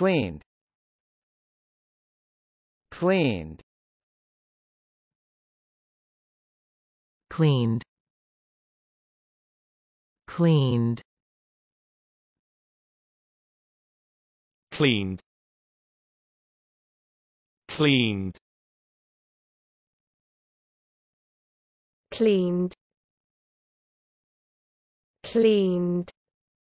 cleaned cleaned cleaned cleaned cleaned cleaned cleaned cleaned